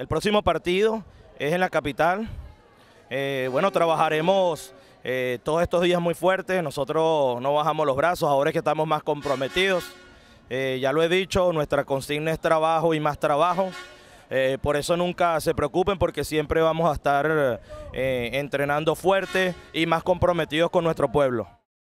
El próximo partido es en la capital. Eh, bueno, trabajaremos eh, todos estos días muy fuertes. Nosotros no bajamos los brazos, ahora es que estamos más comprometidos. Eh, ya lo he dicho, nuestra consigna es trabajo y más trabajo. por eso nunca se preocupen porque siempre vamos a estar entrenando fuerte y más comprometidos con nuestro pueblo.